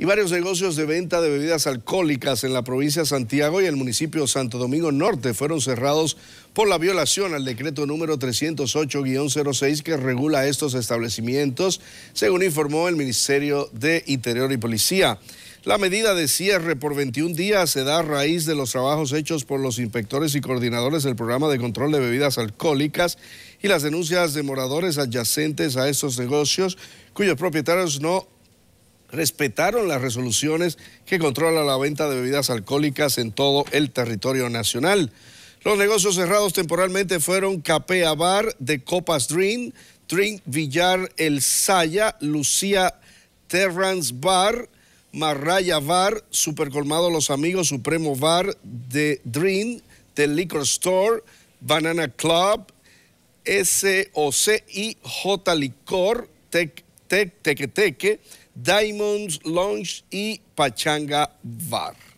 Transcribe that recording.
y varios negocios de venta de bebidas alcohólicas en la provincia de Santiago y el municipio de Santo Domingo Norte fueron cerrados por la violación al decreto número 308-06 que regula estos establecimientos, según informó el Ministerio de Interior y Policía. La medida de cierre por 21 días se da a raíz de los trabajos hechos por los inspectores y coordinadores del programa de control de bebidas alcohólicas y las denuncias de moradores adyacentes a estos negocios cuyos propietarios no respetaron las resoluciones que controlan la venta de bebidas alcohólicas en todo el territorio nacional. Los negocios cerrados temporalmente fueron Capea Bar, de Copas Dream, Drink Villar El Saya, Lucía Terrance Bar, Marraya Bar, Colmado Los Amigos, Supremo Bar, de Dream, The Liquor Store, Banana Club, SOC y J Licor, Tech Tec, Teque, Diamonds Lounge y Pachanga Bar.